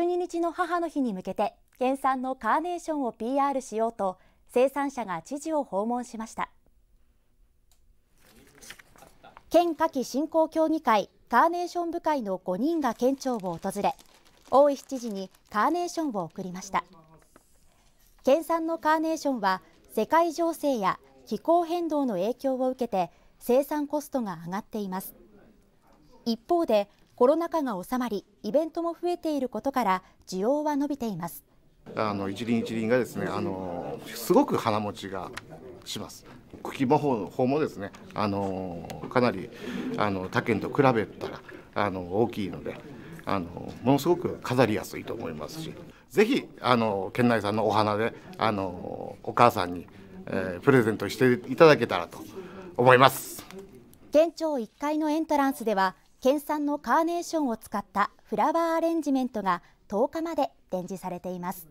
12日の母の日に向けて県産のカーネーションを PR しようと生産者が知事を訪問しました県夏季振興協議会カーネーション部会の5人が県庁を訪れ大石知事にカーネーションを送りました県産のカーネーションは世界情勢や気候変動の影響を受けて生産コストが上がっています一方でコロナ禍が収まりイベントも増えていることから需要は伸びていますあの一輪一輪がですねあのすごく花持ちがします茎魔法の方もですねあのかなりあの他県と比べたらあの大きいのであのものすごく飾りやすいと思いますしぜひあの県内産のお花であのお母さんに、えー、プレゼントしていただけたらと思います県庁1階のエントランスでは県産のカーネーションを使ったフラワーアレンジメントが10日まで展示されています。